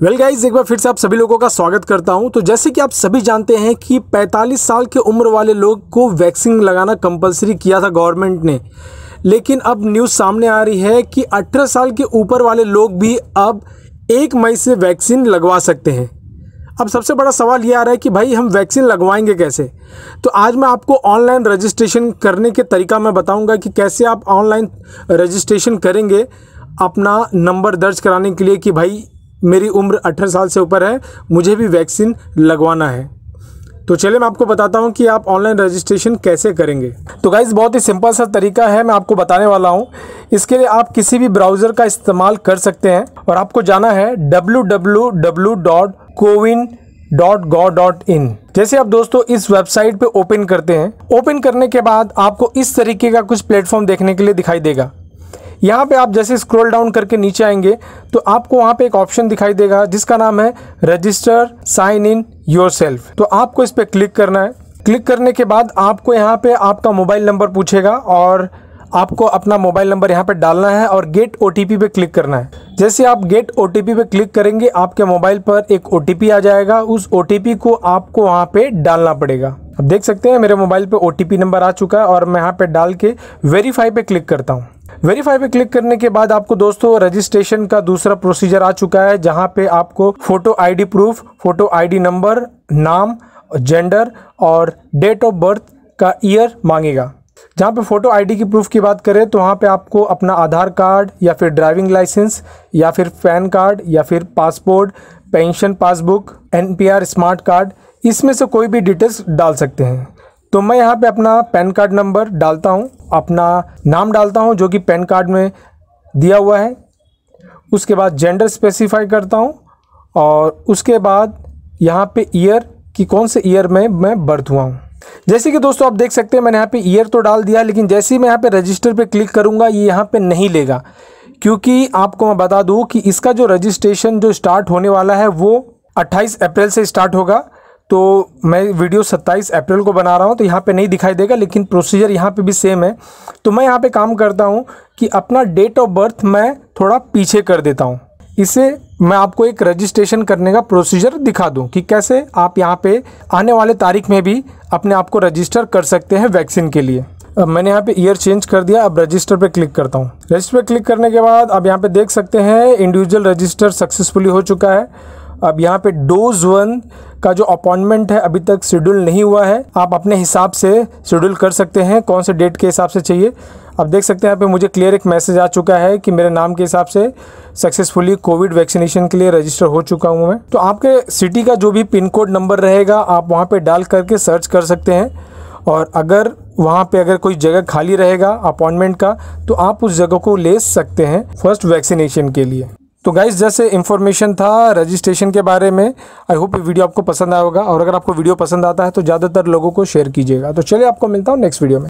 well well guys एक बार फिर से आप सभी लोगों का स्वागत करता हूं तो जैसे कि आप सभी जानते हैं कि 45 साल के उम्र वाले लोग को वैक्सीन लगाना कंपलसरी किया था गवर्नमेंट ने लेकिन अब न्यूज़ सामने आ रही है कि 18 साल के ऊपर वाले लोग भी अब एक मई से वैक्सीन लगवा सकते हैं अब सबसे बड़ा सवाल ये आ रहा है कि भाई हम वैक्सीन लगवाएंगे कैसे तो आज मैं आपको ऑनलाइन रजिस्ट्रेशन करने के तरीका मैं बताऊंगा कि कैसे आप ऑनलाइन रजिस्ट्रेशन करेंगे अपना नंबर दर्ज कराने के लिए कि भाई मेरी उम्र अठारह साल से ऊपर है मुझे भी वैक्सीन लगवाना है तो चलिए मैं आपको बताता हूँ कि आप ऑनलाइन रजिस्ट्रेशन कैसे करेंगे तो गाइज़ बहुत ही सिंपल सा तरीका है मैं आपको बताने वाला हूँ इसके लिए आप किसी भी ब्राउज़र का इस्तेमाल कर सकते हैं और आपको जाना है W W dot CoWIN dot dot in जैसे आप दोस्तों इस वेबसाइट पे ओपन करते हैं ओपन करने के बाद आपको इस तरीके का कुछ प्लेटफॉर्म देखने के लिए दिखाई देगा यहाँ पे आप जैसे स्क्रॉल डाउन करके नीचे आएंगे तो आपको वहाँ पे एक ऑप्शन दिखाई देगा जिसका नाम है रजिस्टर साइन इन योर तो आपको इस पर क्लिक करना है क्लिक करने के बाद आपको यहाँ पे आपका मोबाइल नंबर पूछेगा और आपको अपना मोबाइल नंबर यहाँ पे डालना है और गेट ओ पे क्लिक करना है जैसे आप गेट ओ पे क्लिक करेंगे आपके मोबाइल पर एक ओ आ जाएगा उस ओ को आपको वहाँ पे डालना पड़ेगा अब देख सकते हैं मेरे मोबाइल पे ओ नंबर आ चुका है और मैं यहाँ पे डाल के वेरीफाई पे क्लिक करता हूँ वेरीफाई पे क्लिक करने के बाद आपको दोस्तों रजिस्ट्रेशन का दूसरा प्रोसीजर आ चुका है जहाँ पे आपको photo ID proof photo ID number नाम जेंडर और डेट ऑफ बर्थ का ईयर मांगेगा जहाँ पे फोटो आईडी की प्रूफ की बात करें तो वहाँ पे आपको अपना आधार कार्ड या फिर ड्राइविंग लाइसेंस या फिर पैन कार्ड या फिर passport pension passbook an smart card इसमें से कोई भी डिटेल्स डाल सकते हैं तो मैं यहाँ पे अपना पैन कार्ड नंबर डालता हूँ अपना नाम डालता हूँ जो कि पैन कार्ड में दिया हुआ है उसके बाद जेंडर स्पेसिफाई करता हूँ और उसके बाद यहाँ पे ईयर कि कौन से ईयर में मैं बर्थ हुआ हूँ जैसे कि दोस्तों आप देख सकते हैं मैंने यहाँ पे ईयर तो डाल दिया लेकिन जैसे ही मैं यहाँ पे रजिस्टर पे क्लिक करूँगा ये यहाँ पे नहीं लेगा क्योंकि आपको मैं बता दूँ कि इसका जो रजिस्ट्रेशन जो स्टार्ट होने वाला है वो 28 अप्रैल से स्टार्ट होगा तो मैं वीडियो 27 अप्रैल को बना रहा हूँ तो यहाँ पे नहीं दिखाई देगा लेकिन प्रोसीजर यहाँ पे भी सेम है तो मैं यहाँ पे काम करता हूँ कि अपना डेट ऑफ बर्थ मैं थोड़ा पीछे कर देता हूँ इसे मैं आपको एक रजिस्ट्रेशन करने का प्रोसीजर दिखा दूं कि कैसे आप यहाँ पे आने वाले तारीख में भी अपने आप को रजिस्टर कर सकते हैं वैक्सीन के लिए अब मैंने यहाँ पे ईयर चेंज कर दिया अब रजिस्टर पे क्लिक करता हूँ रजिस्टर पे क्लिक करने के बाद अब यहाँ पे देख सकते हैं इंडिविजुअल रजिस्टर सक्सेसफुली हो चुका है अब यहाँ पे डोज वन का जो अपॉइंटमेंट है अभी तक शेड्यूल नहीं हुआ है आप अपने हिसाब से शेड्यूल कर सकते हैं कौन से डेट के हिसाब से चाहिए अब देख सकते हैं यहाँ पे मुझे क्लियर एक मैसेज आ चुका है कि मेरे नाम के हिसाब से सक्सेसफुली कोविड वैक्सीनेशन के लिए रजिस्टर हो चुका हूँ मैं तो आपके सिटी का जो भी पिन कोड नंबर रहेगा आप वहाँ पर डाल करके सर्च कर सकते हैं और अगर वहाँ पे अगर कोई जगह खाली रहेगा अपॉइंटमेंट का तो आप उस जगह को ले सकते हैं फर्स्ट वैक्सीनेशन के लिए तो गाइज जैसे इन्फॉर्मेशन था रजिस्ट्रेशन के बारे में आई होप वीडियो आपको पसंद आया होगा और अगर आपको वीडियो पसंद आता है तो ज़्यादातर लोगों को शेयर कीजिएगा तो चलिए आपको मिलता हूँ नेक्स्ट वीडियो में